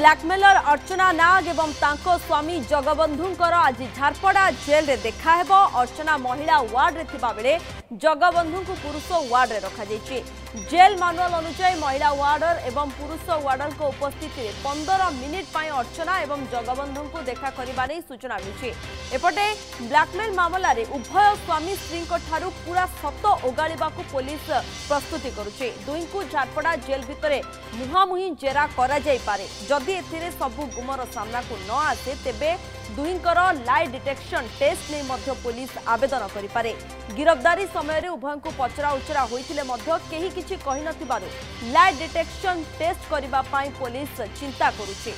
blackmailer ଅର୍ଚ୍ଚନା ନାଗ ଏବଂ ତାଙ୍କ ସ୍ୱାମୀ ଜଗବନ୍ଧୁଙ୍କର ଆଜି ଝାରପଡ଼ା ଜେଲ୍ରେ ଦେଖାହେବ ଅର୍ଚ୍ଚନା ମହିଳା ୱାର୍ଡରେ ଥିବାବେଳେ ଜଗବନ୍ଧୁଙ୍କୁ ପୁରୁଷ ୱାର୍ଡରେ ରଖାଯାଇଛି ଜେଲ୍ ମାନୁଆଲ ଅନୁଯାୟୀ ମହିଳା ୱାର୍ଡର ଏବଂ ପୁରୁଷ ୱାର୍ଡରଙ୍କ ଉପସ୍ଥିତିରେ ପନ୍ଦର ମିନିଟ୍ ପାଇଁ ଅର୍ଚ୍ଚନା ଏବଂ ଜଗବନ୍ଧୁଙ୍କୁ ଦେଖା କରିବା ନେଇ ସୂଚନା ମିଳିଛି এপটে ବ୍ଲାକମେଲ୍ ମାମଲାରେ ଉଭୟ ସ୍ୱାମୀ ସ୍ତ୍ରୀଙ୍କଠାରୁ ପୁରା ସତ ଓଗାଳିବାକୁ ପୋଲିସ ପ୍ରସ୍ତୁତି କରୁଛି ଦୁଇଙ୍କୁ ଝାରପଡ଼ା ଜେଲ୍ ଭିତରେ ମୁହାଁମୁହିଁ ଜେରା କରାଯାଇପାରେ ଯଦି ଏଥିରେ ସବୁ ଗୁମର ସାମ୍ନାକୁ ନ ଆସେ ତେବେ ଦୁହିଁଙ୍କର ଲାଇ ଡିଟେକ୍ସନ୍ ଟେଷ୍ଟ ନେଇ ମଧ୍ୟ ପୋଲିସ ଆବେଦନ କରିପାରେ ଗିରଫଦାରୀ ସମୟରେ ଉଭୟଙ୍କୁ ପଚରା ଉଚରା ହୋଇଥିଲେ ମଧ୍ୟ କେହି କିଛି କହିନଥିବାରୁ ଲାଇ ଡିଟେକ୍ସନ୍ ଟେଷ୍ଟ କରିବା ପାଇଁ ପୋଲିସ ଚିନ୍ତା କରୁଛି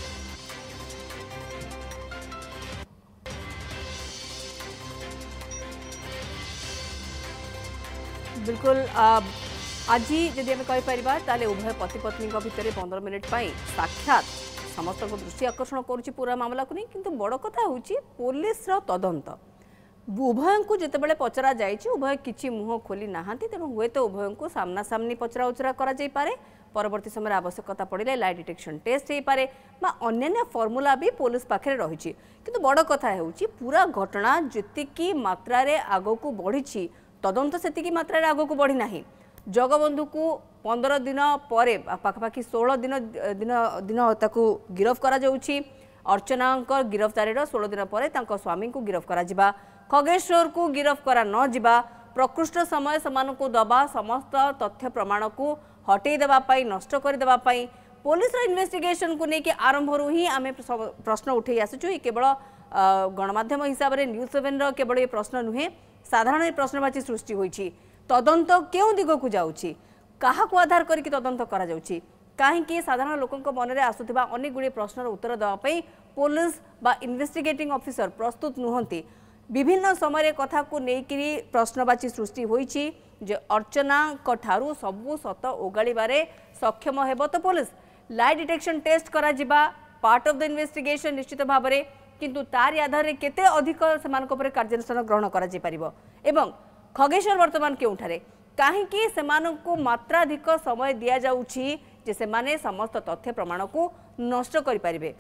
ବିଲକୁଲ ଆଜି ଯଦି ଆମେ କହିପାରିବା ତାହେଲେ ଉଭୟ ପତି ପତ୍ନୀଙ୍କ ଭିତରେ ପନ୍ଦର ମିନିଟ୍ ପାଇଁ ସାକ୍ଷାତ ସମସ୍ତଙ୍କ ଦୃଷ୍ଟି ଆକର୍ଷଣ କରୁଛି ପୁରା ମାମଲାକୁ ନେଇ କିନ୍ତୁ ବଡ଼ କଥା ହେଉଛି ପୋଲିସର ତଦନ୍ତ ଉଭୟଙ୍କୁ ଯେତେବେଳେ ପଚରା ଯାଇଛି ଉଭୟ କିଛି ମୁହଁ ଖୋଲି ନାହାନ୍ତି ତେଣୁ ହୁଏତ ଉଭୟଙ୍କୁ ସାମ୍ନାସାମ୍ନି ପଚରା ଉଚରା କରାଯାଇପାରେ ପରବର୍ତ୍ତୀ ସମୟରେ ଆବଶ୍ୟକତା ପଡ଼ିଲେ ଲାଇ ଡିଟେକ୍ସନ୍ ଟେଷ୍ଟ ହୋଇପାରେ বা ଅନ୍ୟାନ୍ୟ ଫର୍ମୁଲା ବି ପୋଲିସ ପାଖରେ ରହିଛି କିନ୍ତୁ ବଡ଼ କଥା ହେଉଛି ପୁରା ଘଟଣା ଯେତିକି ମାତ୍ରାରେ ଆଗକୁ ବଢ଼ିଛି ତଦନ୍ତ ସେତିକି ମାତ୍ରାରେ ଆଗକୁ ବଢ଼ିନାହିଁ ଜଗବନ୍ଧୁକୁ ପନ୍ଦର ଦିନ ପରେ ପାଖାପାଖି ଷୋହଳ ଦିନ ଦିନ ଦିନ ତାକୁ ଗିରଫ କରାଯାଉଛି ଅର୍ଚ୍ଚନାଙ୍କ ଗିରଫଦାରୀର ଷୋହଳ ଦିନ ପରେ ତାଙ୍କ ସ୍ୱାମୀଙ୍କୁ ଗିରଫ କରାଯିବା ଖଗେଶ୍ୱରକୁ ଗିରଫ କରାନଯିବା ପ୍ରକୃଷ୍ଟ ସମୟ ସେମାନଙ୍କୁ ଦେବା ସମସ୍ତ ତଥ୍ୟ ପ୍ରମାଣକୁ ହଟେଇ ଦେବା ପାଇଁ ନଷ୍ଟ କରିଦେବା ପାଇଁ ପୋଲିସର ଇନ୍ଭେଷ୍ଟିଗେସନକୁ ନେଇକି ଆରମ୍ଭରୁ ହିଁ ଆମେ ପ୍ରଶ୍ନ ଉଠାଇ ଆସୁଛୁ ଏ କେବଳ ଗଣମାଧ୍ୟମ ହିସାବରେ ନ୍ୟୁଜ୍ ସେଭେନ୍ର କେବଳ ଏ ପ୍ରଶ୍ନ ନୁହେଁ সাধারণ এই প্রশ্নবাচী সৃষ্টি হয়েছে তদন্ত কেউ দিগক যাচ্ছি কাহকু আধার করি তদন্ত করা যাচ্ছে কাহিকি সাধারণ লোকঙ্ মনরে আসুথিবা অনেকগুড়ি প্রশ্নর উত্তর দেওয়া পাই পুলিশ বা ইনভেস্টিগেটিং অফিসর প্রস্তুত নুহতি বিভিন্ন সময় কথাকু নেইকি প্রশ্নবাচী সৃষ্টি হয়েছে যে অর্চনাঙ্ ঠার সবু সত ওগাড়িবার সক্ষম হব তো পুলিশ লাই ডিটেকশন টেস্ট করা পার্ট অফ দ ইনভেস্টিগেশন নিশ্চিত ভাবে কিন্তু তার ই আਧারে কেতে অধিক সমন কোপরে কার্যনসন গ্রহণ করা যাই পারিব এবং খগেশ্বর বর্তমান কেউঠারে কাহি কি সমন কো মাত্রা অধিক সময় দিয়া যাওচি জে সে মানে সমস্ত তথ্য প্রমাণ কো নষ্ট করি পারিবে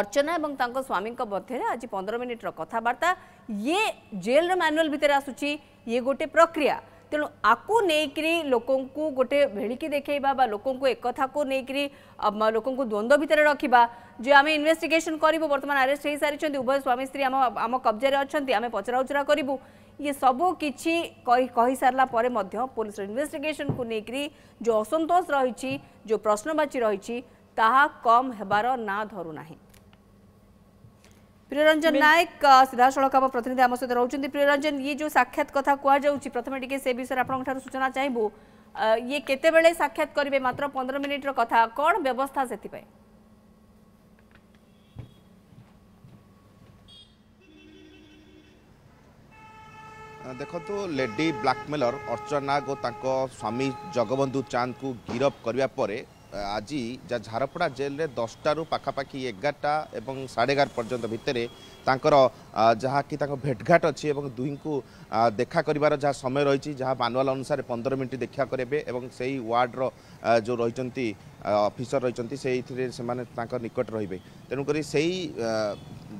অর্চনা এবং তাংক স্বামী কো মধ্যে আজি 15 মিনিটৰ কথাবার্তা ই জেলৰ ম্যানুৱেল ভিতৰৰ सूची ই গটে প্রক্রিয়া तेणु आपको नहींक्र लोक गोटे भेड़ी देखा लोक एक लोक द्वंद्व भितर रखा जो आम इनभेटिगेसन करूँ बर्तमान आरेस्ट हो सारी उभय स्वामी स्त्री आम आम कब्जे अच्छा आम पचराउचरा करूँ ये सब किसी कही पुलिस इनभेस्टिगेसन को लेकर जो असंतोष रही जो प्रश्नवाची रही कम हबार ना धरूना প্রিয়রঞ্জন নায়ক সিধাসলখ আম প্রতিনিধি আম সহ রয়েছেন প্রিয়রঞ্জন ইয়ে যে সাক্ষাৎ কথা কুযাচ্ছে প্রথমে টিকি সে বিষয়ে আপনার সূচনা চাইবু ইয়ে কেতবে সাক্ষাৎ করবে মাত্র পনেরো মিনিটর কথা কণ ব্যবস্থা সেপাই ଦେଖନ୍ତୁ ଲେଡି ବ୍ଲାକ୍ମେଲର ଅର୍ଚ୍ଚନା ନାଗ ଓ ତାଙ୍କ ସ୍ୱାମୀ ଜଗବନ୍ଧୁ ଚାନ୍ଦଙ୍କୁ ଗିରଫ କରିବା ପରେ আজি যা ঝারপড়া জেলে দশটার পাখাপাখি এগারটা এবং সাড়ে এগার পর্যন্ত ভিতরে তাঁকর যা কি তাঁর ভেটঘাট অছি এবং দুইকু দেখা করবার যা সময় রয়েছে যা ম্যানুয়াল অনুসারে পনেরো মিনিট দেখা করবে এবং সেই ওয়ার্ডর যে রয়েছেন অফিসর রয়েছেন সেইথিরে সে তাঁর নিকট রহবে তেমক সেই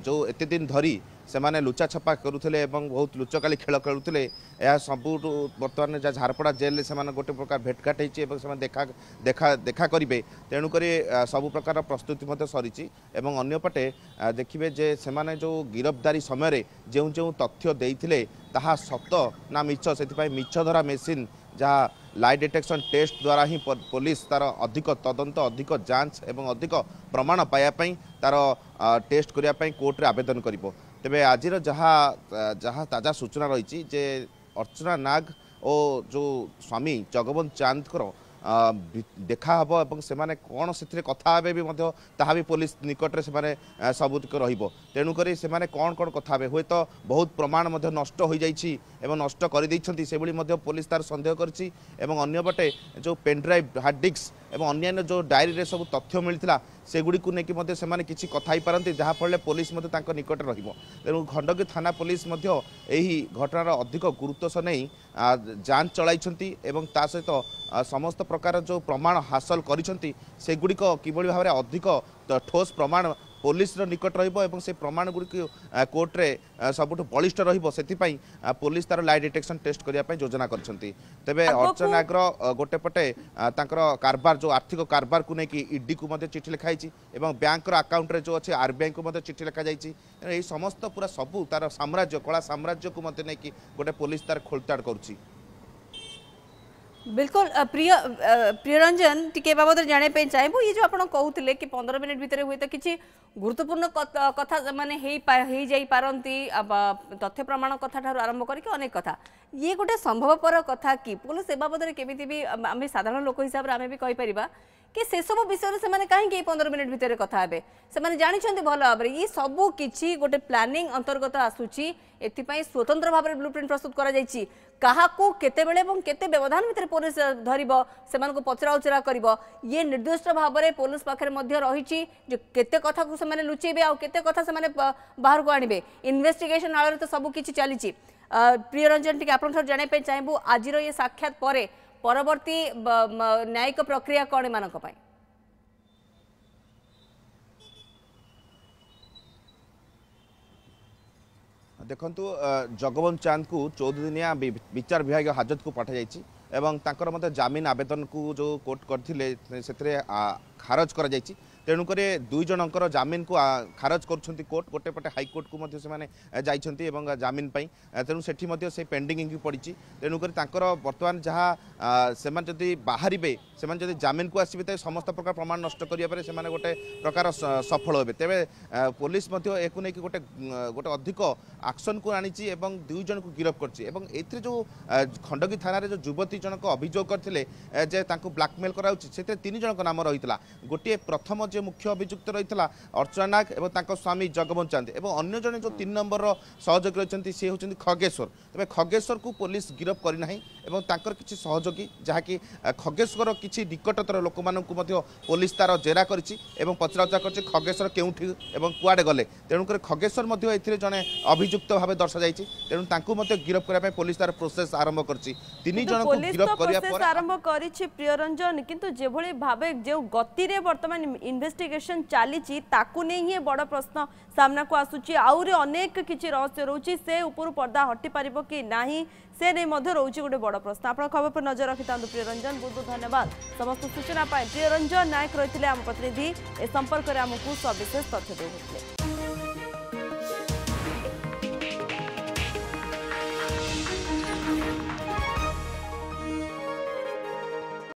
ଯେଉଁ ଏତେ ଦିନ ଧରି ସେମାନେ ଲୁଚା ଛପା କରୁଥିଲେ ଏବଂ ବହୁତ ଲୁଚକାଳି ଖେଳ ଖେଳୁଥିଲେ ଏହା ସବୁଠୁ ବର୍ତ୍ତମାନ ଯାହା ଝାରପଡ଼ା ଜେଲରେ ସେମାନେ ଗୋଟେ ପ୍ରକାର ଭେଟଘାଟ ହେଇଛି ଏବଂ ସେମାନେ ଦେଖା ଦେଖା ଦେଖା କରିବେ ତେଣୁକରି ସବୁ ପ୍ରକାର ପ୍ରସ୍ତୁତି ମଧ୍ୟ ସରିଛି ଏବଂ ଅନ୍ୟପଟେ ଦେଖିବେ ଯେ ସେମାନେ ଯେଉଁ ଗିରଫଦାରୀ ସମୟରେ ଯେଉଁ ଯେଉଁ ତଥ୍ୟ ଦେଇଥିଲେ ତାହା ସତ ନା ମିଛ ସେଥିପାଇଁ ମିଛ ଧରା ମେସିନ୍ ଯାହା ଲାଇ ଡିଟେକ୍ସନ୍ ଟେଷ୍ଟ ଦ୍ୱାରା ହିଁ ପୋଲିସ ତାର ଅଧିକ ତଦନ୍ତ ଅଧିକ ଯାଞ୍ଚ ଏବଂ ଅଧିକ ପ୍ରମାଣ ପାଇବା ପାଇଁ ତାର ଟେଷ୍ଟ କରିବା ପାଇଁ କୋର୍ଟରେ ଆବେଦନ କରିବ ତେବେ ଆଜିର ଯାହା ଯାହା ତାଜା ସୂଚନା ରହିଛି ଯେ ଅର୍ଚ୍ଚନା ନାଗ ଓ ଯେଉଁ ସ୍ୱାମୀ ଜଗବନ୍ଧ ଚାନ୍ଦଙ୍କର দেখা হব এবং সেমানে কোণ সেথিরে কথা হবে বি মধ্য তাহা বি পুলিশ নিকটরে সেমানে সবুতিক রহব করে সেমানে কোণ কোণ কথা হবে হুয়েত বহুত প্রমাণ মধ্য নষ্ট হয়ে যাইছি এবং নষ্ট করে দিয়েছেন সেভাবে মধ্য পুলিশ তার সন্দেহ করছি এবং অন্য পটে যে পেনড্রাইভ হার্ড ডিস্ক এবং অন্যান্য যে ডায়েরি সব তথ্য মিলিলা সেগুড়ি নেই মধ্যে সে কিছু কথা হইপারতে ফলে পুলিশ মধ্যে তাঁর নিকটে রহব তেমন খণ্ডকী থানা পুলিশ মধ্য এই ঘটনার অধিক গুরুত্ব নেই যাঞ্চ চলাইছেন এবং তা সহ সমস্ত প্রকার যে প্রমাণ হাসল করেছেন সেগুড়ি কিভাবে ভাবে অধিক ঠোস প্রমাণ ପୋଲିସର ନିକଟ ରହିବ ଏବଂ ସେ ପ୍ରମାଣଗୁଡ଼ିକୁ କୋର୍ଟରେ ସବୁଠୁ ବଳିଷ୍ଠ ରହିବ ସେଥିପାଇଁ ପୋଲିସ ତାର ଲାଇ ଡିଟେକ୍ସନ ଟେଷ୍ଟ କରିବା ପାଇଁ ଯୋଜନା କରିଛନ୍ତି ତେବେ ଅର୍ଚ୍ଚନା ଆଗ୍ର ଗୋଟେ ପଟେ ତାଙ୍କର କାରବାର ଯେଉଁ ଆର୍ଥିକ କାରବାରକୁ ନେଇକି ଇଡିକୁ ମଧ୍ୟ ଚିଠି ଲେଖାଯାଇଛି ଏବଂ ବ୍ୟାଙ୍କର ଆକାଉଣ୍ଟରେ ଯେଉଁ ଅଛି ଆର୍ବିଆଇକୁ ମଧ୍ୟ ଚିଠି ଲେଖାଯାଇଛି ଏହି ସମସ୍ତ ପୁରା ସବୁ ତାର ସାମ୍ରାଜ୍ୟ କଳା ସାମ୍ରାଜ୍ୟକୁ ମଧ୍ୟ ନେଇକି ଗୋଟେ ପୋଲିସ ତାର ଖୋଳତାଡ଼ କରୁଛି बिल्कुल प्रिय प्रियरंजन टी बाबद जाना चाहबू ये जो आप कहते कि पंद्रह मिनिट भितर हूँ तो किसी गुरुत्वपूर्ण कथा मैंने पारती तथ्य प्रमाण कथा ठार आरंभ करके अनेक कथा ये गोटे संभवपर कथा कि पुलिस ए बाबद केमी भी आम साधारण लोक हिसाब से आम भी कहीपर कि से सब विषय से कहीं पंद्रह मिनिट भितर कथे से जानते भल भाव ये सब किसी गोटे प्लानिंग अंतर्गत आसूपी स्वतंत्र भाव में ब्लू प्रिंट प्रस्तुत करतेवधान भितर पुलिस धर से पचराउचरा कर ये निर्दिष्ट भाव में पुलिस पाखे रही के से लुचे आते कथ से बाहर को आने इनभेटिगेसन आलो तो सबकि चली प्रियरंजन टे आप जानापी चाहेबू आज ये साक्षात पर পরবর্তী ন্যায়িক প্রক্রিয়া কণ এমানক পাই ଦେଖନ୍ତୁ ଜଗବନ୍ଧୁ ଚାନ୍ଦଙ୍କୁ ଚଉଦ ଦିନିଆ ବିଚାର ବିଭାଗୀୟ ହାଜତକୁ ପଠାଯାଇଛି ଏବଂ ତାଙ୍କର ମଧ୍ୟ ଜାମିନ ଆବେଦନକୁ ଯେଉଁ କୋର୍ଟ କରିଥିଲେ ସେଥିରେ ଖାରଜ କରାଯାଇଛି তেণুকরি দুই জনকর জামিনকু খারজ করছেন কোর্ট গোটে পটে হাইকোর্টকু সে যাই এবং জামিন পাই তেমন সেটি সে পেন্ডিং পড়ছে তেণুকরি তাঁর বর্তমান যা সে যদি বাহারে সে যদি জামিনকু আসবে তো সমস্ত প্রকার প্রমাণ নষ্ট করা সে গোটে প্রকার সফল হবে তেমনি পুলিশ একু নেই গোটে গোটে অধিক আকশন কু আনিছি এবং দুই জনকু গিরফ করছে এবং এতে যে খণ্ডগী থানার যে যুবতী জনক অভিযোগ করলে যে তাঁর ব্লাকমেল করা হচ্ছে সেতে তিন জনক নাম রয়েছে গোটিয়ে প্রথম যে মুখ্য অভিযুক্ত রয়েছে অর্চনা নাগ এবং তাঁর স্বামী জগমোহন চান্দি এবং অন্য জনে যে তিন নম্বর সহযোগী রয়েছেন সে হচ্ছেন খগেশ্বর তবে খগেশ্বরকু পুলিশ গিরফ করে না এবং তাঁর কিছু সহযোগী যাকি খগেশ্বর কিছু নিকটতর লোক পুলিশ তার জেরা করেছে এবং পচরাউচরা করছে খগেশ্বর কেউঠি এবং কুয়াড়ে গলে তেমুকরি খগেশ্বর মধ্যে এতে জনে অভিযুক্ত ভাবে দর্শাই তেমন তাঁকে গিরফ করা পুলিশ তার প্রোসেস আরম্ভ করছে তিন জনক গিরফ করা আরম্ভ করেছে প্রিয়রঞ্জন কিন্তু যেভাবে ভাবে যে গতিরে বর্তমান ইনভে इनभेटिगेसन चली नहीं बड़ प्रश्न सामना को आसूरी आहरी अनेक किसी रहस्य रोचे से उपरू पर्दा हटि पार कि ना से नहीं रोचे गोटे बड़ प्रश्न आप खबर पर नजर रखि था प्रिय रंजन बहुत बहुत धन्यवाद समस्त सूचना प्रियरंजन नायक रही है आम प्रतिनिधि ए संपर्क में आमको सविशेष तथ्य देखते